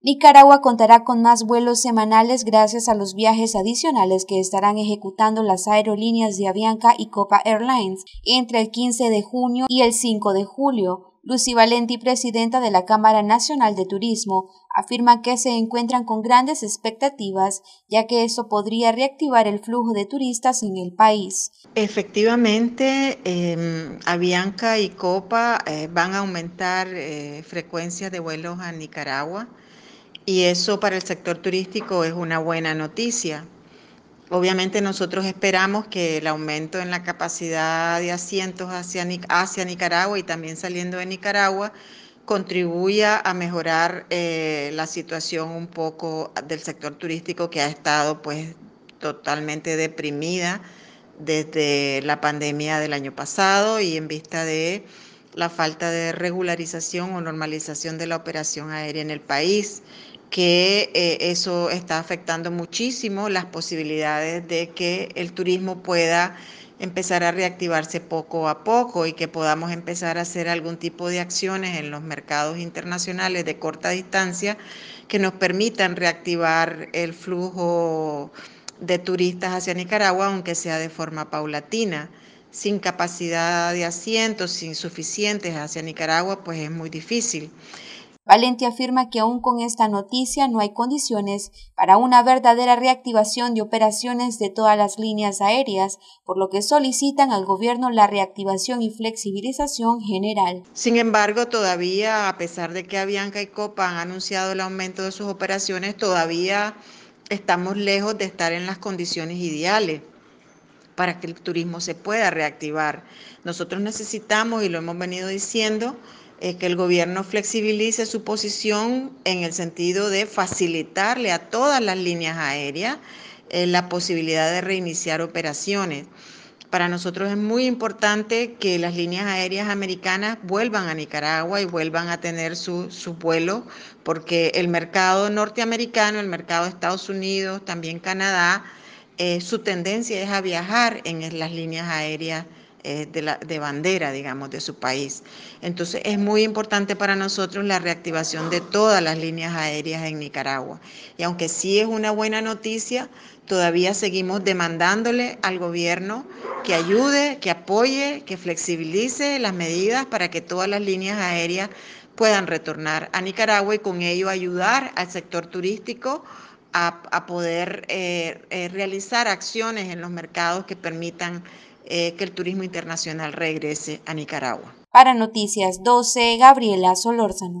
Nicaragua contará con más vuelos semanales gracias a los viajes adicionales que estarán ejecutando las aerolíneas de Avianca y Copa Airlines entre el 15 de junio y el 5 de julio. Lucy Valenti, presidenta de la Cámara Nacional de Turismo, afirma que se encuentran con grandes expectativas, ya que eso podría reactivar el flujo de turistas en el país. Efectivamente, em, Avianca y Copa eh, van a aumentar eh, frecuencia de vuelos a Nicaragua y eso para el sector turístico es una buena noticia. Obviamente nosotros esperamos que el aumento en la capacidad de asientos hacia, Nicaragua y también saliendo de Nicaragua contribuya a mejorar eh, la situación un poco del sector turístico que ha estado pues totalmente deprimida desde la pandemia del año pasado y en vista de la falta de regularización o normalización de la operación aérea en el país que eh, eso está afectando muchísimo las posibilidades de que el turismo pueda empezar a reactivarse poco a poco y que podamos empezar a hacer algún tipo de acciones en los mercados internacionales de corta distancia que nos permitan reactivar el flujo de turistas hacia Nicaragua, aunque sea de forma paulatina. Sin capacidad de asientos, sin suficientes hacia Nicaragua, pues es muy difícil. Valente afirma que aún con esta noticia no hay condiciones para una verdadera reactivación de operaciones de todas las líneas aéreas, por lo que solicitan al gobierno la reactivación y flexibilización general. Sin embargo, todavía, a pesar de que Avianca y Copa han anunciado el aumento de sus operaciones, todavía estamos lejos de estar en las condiciones ideales para que el turismo se pueda reactivar. Nosotros necesitamos, y lo hemos venido diciendo, eh, que el gobierno flexibilice su posición en el sentido de facilitarle a todas las líneas aéreas eh, la posibilidad de reiniciar operaciones. Para nosotros es muy importante que las líneas aéreas americanas vuelvan a Nicaragua y vuelvan a tener sus su vuelo, porque el mercado norteamericano, el mercado de Estados Unidos, también Canadá, eh, su tendencia es a viajar en las líneas aéreas eh, de, la, bandera, digamos, de su país. Entonces es muy importante para nosotros la reactivación de todas las líneas aéreas en Nicaragua. Y aunque sí es una buena noticia, todavía seguimos demandándole al gobierno que ayude, que apoye, que flexibilice las medidas para que todas las líneas aéreas puedan retornar a Nicaragua y con ello ayudar al sector turístico a, poder eh, eh, realizar acciones en los mercados que permitan eh, que el turismo internacional regrese a Nicaragua. Para Noticias 12, Gabriela Solórzano.